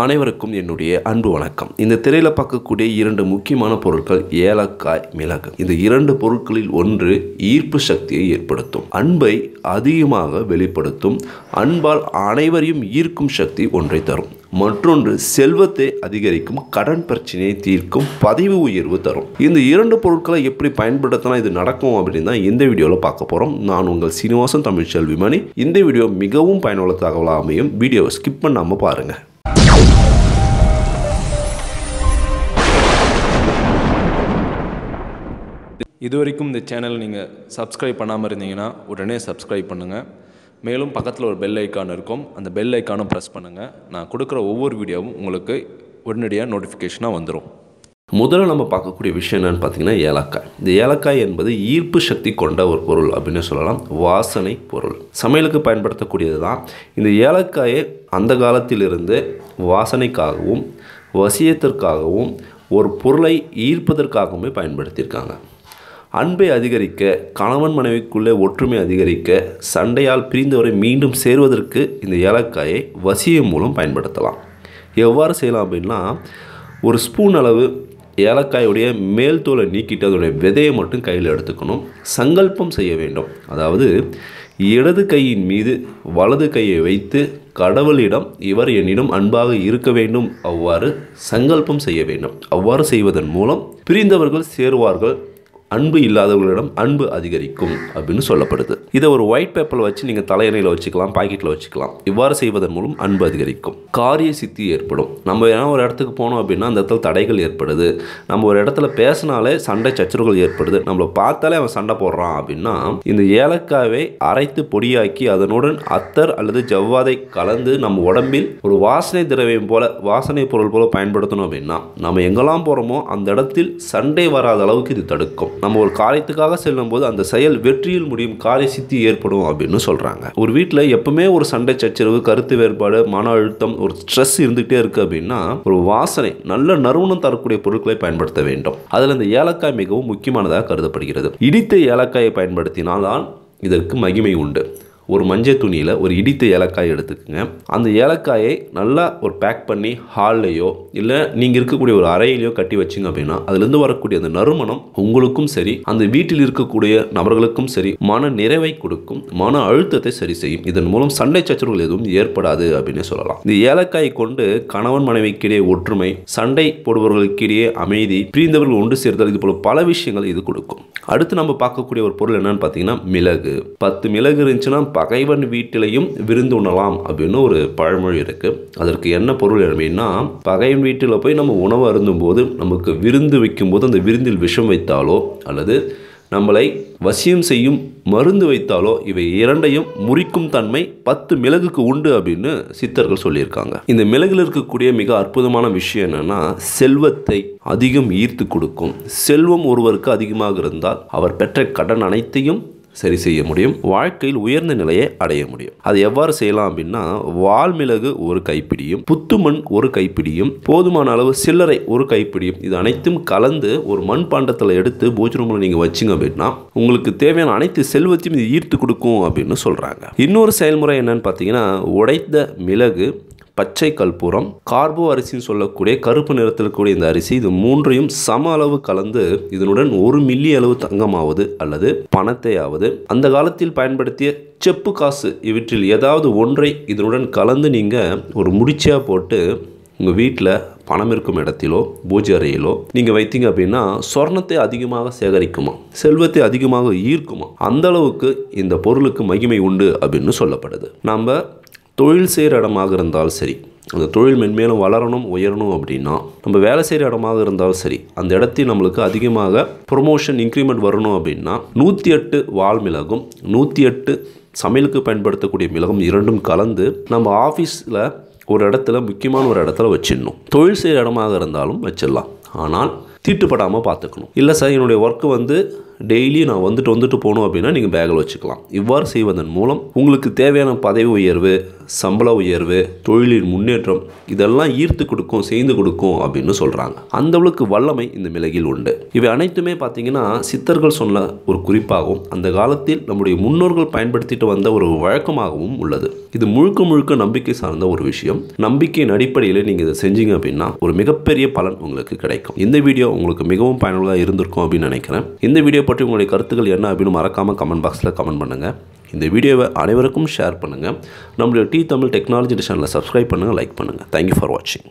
அனைவருக்கும் என்னுடைய அன்பு வணக்கம் இந்த திரையில் பார்க்கக்கூடிய இரண்டு முக்கியமான பொருட்கள் ஏலக்காய் மிளகு இந்த இரண்டு பொருட்களில் ஒன்று ஈர்ப்பு சக்தியை ஏற்படுத்தும் அன்பை அதிகமாக வெளிப்படுத்தும் அன்பால் அனைவரையும் ஈர்க்கும் சக்தி ஒன்றை தரும் மற்றொன்று செல்வத்தை அதிகரிக்கும் கடன் பிரச்சனையை தீர்க்கும் பதிவு உயர்வு தரும் இந்த இரண்டு பொருட்களை எப்படி பயன்படுத்தினா இது நடக்கும் அப்படின்னு தான் இந்த வீடியோவில் பார்க்க போகிறோம் நான் உங்கள் சீனிவாசன் தமிழ்ச்செல்விமணி இந்த வீடியோ மிகவும் பயனுள்ள தகவலாக அமையும் வீடியோவை ஸ்கிப் பண்ணாமல் பாருங்கள் இது வரைக்கும் இந்த சேனல் நீங்கள் சப்ஸ்கிரைப் பண்ணாமல் இருந்தீங்கன்னா உடனே சப்ஸ்கிரைப் பண்ணுங்கள் மேலும் பக்கத்தில் ஒரு பெல் ஐக்கான் இருக்கும் அந்த பெல் ஐக்கானும் ப்ரெஸ் பண்ணுங்கள் நான் கொடுக்குற ஒவ்வொரு வீடியோவும் உங்களுக்கு உடனடியாக நோட்டிஃபிகேஷனாக வந்துடும் முதல்ல நம்ம பார்க்கக்கூடிய விஷயம் என்னென்னு பார்த்தீங்கன்னா ஏலக்காய் இந்த ஏலக்காய் என்பது ஈர்ப்பு சக்தி கொண்ட ஒரு பொருள் அப்படின்னு சொல்லலாம் வாசனை பொருள் சமையலுக்கு பயன்படுத்தக்கூடியது தான் இந்த ஏலக்காயை அந்த காலத்திலிருந்து வாசனைக்காகவும் வசியத்திற்காகவும் ஒரு பொருளை ஈர்ப்பதற்காகவுமே பயன்படுத்தியிருக்காங்க அன்பை அதிகரிக்க கணவன் மனைவிக்குள்ளே ஒற்றுமை அதிகரிக்க சண்டையால் பிரிந்தவரை மீண்டும் சேருவதற்கு இந்த ஏலக்காயை வசியம் மூலம் பயன்படுத்தலாம் எவ்வாறு செய்யலாம் அப்படின்னா ஒரு ஸ்பூன் அளவு ஏலக்காயுடைய மேல் தோலை நீக்கிட்டு அதனுடைய விதையை மட்டும் கையில் எடுத்துக்கணும் சங்கல்பம் செய்ய வேண்டும் அதாவது இடது கையின் மீது வலது கையை வைத்து கடவுளிடம் இவர் என்னிடம் அன்பாக இருக்க வேண்டும் அவ்வாறு சங்கல்பம் செய்ய வேண்டும் அவ்வாறு செய்வதன் மூலம் பிரிந்தவர்கள் சேருவார்கள் அன்பு இல்லாதவர்களிடம் அன்பு அதிகரிக்கும் அப்படின்னு சொல்லப்படுது இதை ஒரு ஒயிட் பேப்பரில் வச்சு நீங்கள் தலையணையில் வச்சுக்கலாம் பாக்கெட்டில் வச்சுக்கலாம் இவ்வாறு செய்வதன் மூலம் அன்பு அதிகரிக்கும் காரிய சித்தி ஏற்படும் நம்ம ஏன்னா ஒரு இடத்துக்கு போனோம் அப்படின்னா அந்த இடத்துல தடைகள் ஏற்படுது நம்ம ஒரு இடத்துல பேசினாலே சண்டை சச்சரவுகள் ஏற்படுது நம்மளை பார்த்தாலே அவன் சண்டை போடுறான் அப்படின்னா இந்த ஏலக்காவை அரைத்து பொடியாக்கி அதனுடன் அத்தர் அல்லது ஜவ்வாதை கலந்து நம்ம உடம்பில் ஒரு வாசனை திரவியம் போல வாசனை பொருள் போல பயன்படுத்தணும் அப்படின்னா நம்ம எங்கெல்லாம் போகிறோமோ அந்த இடத்தில் சண்டை வராத அளவுக்கு இது தடுக்கும் நம்ம ஒரு காரியத்துக்காக செல்லும்போது அந்த செயல் வெற்றியில் முடியும் காரிய சித்தி ஏற்படும் அப்படின்னு சொல்கிறாங்க ஒரு வீட்டில் எப்பவுமே ஒரு சண்டை சச்சரவு கருத்து வேறுபாடு மன அழுத்தம் ஒரு ஸ்ட்ரெஸ் இருந்துகிட்டே இருக்குது அப்படின்னா ஒரு வாசனை நல்ல நறுவனம் தரக்கூடிய பொருட்களை பயன்படுத்த வேண்டும் அதில் இந்த ஏலக்காய் மிகவும் முக்கியமானதாக கருதப்படுகிறது இடித்த ஏலக்காயை பயன்படுத்தினால் இதற்கு மகிமை உண்டு ஒரு மஞ்சள் துணியில் ஒரு இடித்த ஏலக்காய் எடுத்துக்கோங்க அந்த ஏலக்காயை நல்லா ஒரு பேக் பண்ணி ஹால்லையோ இல்லை நீங்கள் இருக்கக்கூடிய ஒரு அறையிலையோ கட்டி வச்சிங்க அப்படின்னா அதுலேருந்து வரக்கூடிய அந்த நறுமணம் உங்களுக்கும் சரி அந்த வீட்டில் இருக்கக்கூடிய நபர்களுக்கும் சரி மன நிறைவை கொடுக்கும் மன அழுத்தத்தை சரி செய்யும் இதன் மூலம் சண்டை சச்சரவுகள் எதுவும் ஏற்படாது அப்படின்னு சொல்லலாம் இந்த ஏலக்காய் கொண்டு கணவன் மனைவிக்கிடையே ஒற்றுமை சண்டை போடுபவர்களுக்கிடையே அமைதி பிரிந்தவர்கள் ஒன்று சேர்த்தல் இது போல பல விஷயங்கள் இது கொடுக்கும் அடுத்து நம்ம பார்க்கக்கூடிய ஒரு பொருள் என்னன்னு பார்த்தீங்கன்னா மிளகு பத்து மிளகு இருந்துச்சுன்னா பகைவன் வீட்டிலையும் விருந்து உண்ணலாம் அப்படின்னு ஒரு பழமொழி இருக்குது அதற்கு என்ன பொருள் அப்படின்னா பகைவன் வீட்டில் போய் நம்ம உணவு அருந்தும் போது நமக்கு விருந்து வைக்கும்போது அந்த விருந்தில் விஷம் வைத்தாலோ அல்லது நம்மளை வசியம் செய்யும் மருந்து வைத்தாலோ இவை இரண்டையும் முறிக்கும் தன்மை பத்து மிளகுக்கு உண்டு அப்படின்னு சித்தர்கள் சொல்லியிருக்காங்க இந்த மிளகில் இருக்கக்கூடிய மிக அற்புதமான விஷயம் என்னன்னா செல்வத்தை அதிகம் ஈர்த்து கொடுக்கும் செல்வம் ஒருவருக்கு அதிகமாக இருந்தால் அவர் பெற்ற கடன் அனைத்தையும் சரி செய்ய முடியும் வாழ்க்கையில் உயர்ந்த நிலையை அடைய முடியும் அது எவ்வாறு செய்யலாம் அப்படின்னா வால்மிளகு ஒரு கைப்பிடியும் புத்துமண் ஒரு கைப்பிடியும் போதுமான அளவு சில்லறை ஒரு கைப்பிடியும் இது அனைத்தும் கலந்து ஒரு மண் பாண்டத்தில் எடுத்து பூஜை ரூமில் நீங்கள் வச்சிங்க அப்படின்னா உங்களுக்கு தேவையான அனைத்து செல்வத்தையும் இது ஈர்த்து கொடுக்கும் அப்படின்னு சொல்கிறாங்க இன்னொரு செயல்முறை என்னன்னு பார்த்தீங்கன்னா உடைத்த மிளகு பச்சை கற்பூரம் கார்போ அரிசின்னு சொல்லக்கூடிய கருப்பு நிறத்தில் கூடிய இந்த அரிசி இது மூன்றையும் சம அளவு கலந்து இதனுடன் ஒரு மில்லி அளவு தங்கமாவது அல்லது பணத்தையாவது அந்த காலத்தில் பயன்படுத்திய செப்பு காசு இவற்றில் ஏதாவது ஒன்றை இதனுடன் கலந்து நீங்கள் ஒரு முடிச்சியாக போட்டு உங்கள் வீட்டில் பணம் இருக்கும் இடத்திலோ பூஜை அறையிலோ நீங்கள் வைத்தீங்க அப்படின்னா சொர்ணத்தை அதிகமாக சேகரிக்குமா செல்வத்தை அதிகமாக ஈர்க்குமா அந்த அளவுக்கு இந்த பொருளுக்கு மகிமை உண்டு அப்படின்னு சொல்லப்படுது நம்ம தொழில் செய்கிற இடமாக இருந்தாலும் சரி அந்த தொழில் மென்மேலும் வளரணும் உயரணும் அப்படின்னா நம்ம வேலை செய்கிற இடமாக இருந்தாலும் சரி அந்த இடத்தையும் நம்மளுக்கு அதிகமாக ப்ரொமோஷன் இன்க்ரிமெண்ட் வரணும் அப்படின்னா நூற்றி எட்டு வால் மிளகும் நூற்றி எட்டு சமையலுக்கு பயன்படுத்தக்கூடிய மிளகும் இரண்டும் கலந்து நம்ம ஆஃபீஸில் ஒரு இடத்துல முக்கியமான ஒரு இடத்துல வச்சிடணும் தொழில் செய்கிற இடமாக இருந்தாலும் வச்சிடலாம் ஆனால் தீட்டுப்படாமல் பார்த்துக்கணும் இல்லை சார் என்னுடைய ஒர்க்கு வந்து டெய்லி நான் வந்துட்டு வந்துட்டு போகணும் அப்படின்னா நீங்கள் பேக்கில் வச்சுக்கலாம் இவ்வாறு செய்வதன் மூலம் உங்களுக்கு தேவையான பதவி உயர்வு சம்பள உயர்வு தொழிலின் முன்னேற்றம் இதெல்லாம் ஈர்த்து கொடுக்கும் செய்து கொடுக்கும் அப்படின்னு சொல்கிறாங்க அந்தளவுக்கு வல்லமை இந்த மிளகில் உண்டு இவை அனைத்துமே பார்த்தீங்கன்னா சித்தர்கள் சொன்ன ஒரு குறிப்பாகவும் அந்த காலத்தில் நம்முடைய முன்னோர்கள் பயன்படுத்திட்டு வந்த ஒரு வழக்கமாகவும் உள்ளது இது முழுக்க முழுக்க நம்பிக்கை சார்ந்த ஒரு விஷயம் நம்பிக்கையின் அடிப்படையில் நீங்கள் இதை செஞ்சீங்க அப்படின்னா ஒரு மிகப்பெரிய பலன் உங்களுக்கு கிடைக்கும் இந்த வீடியோ உங்களுக்கு மிகவும் பயனுள்ளதாக இருந்திருக்கும் அப்படின்னு நினைக்கிறேன் இந்த வீடியோ பற்றி உங்களுடைய கருத்துக்கள் என்ன அப்படின்னு மறக்காமல் கமெண்ட் பாக்ஸில் கமெண்ட் பண்ணுங்கள் இந்த வீடியோவை அனைவருக்கும் ஷேர் பண்ணுங்கள் நம்மளுடைய டி தமிழ் டெக்னாலஜி சேனலில் சப்ஸ்கிரைப் பண்ணுங்கள் லைக் பண்ணுங்கள் தேங்க்யூ ஃபார் வாட்சிங்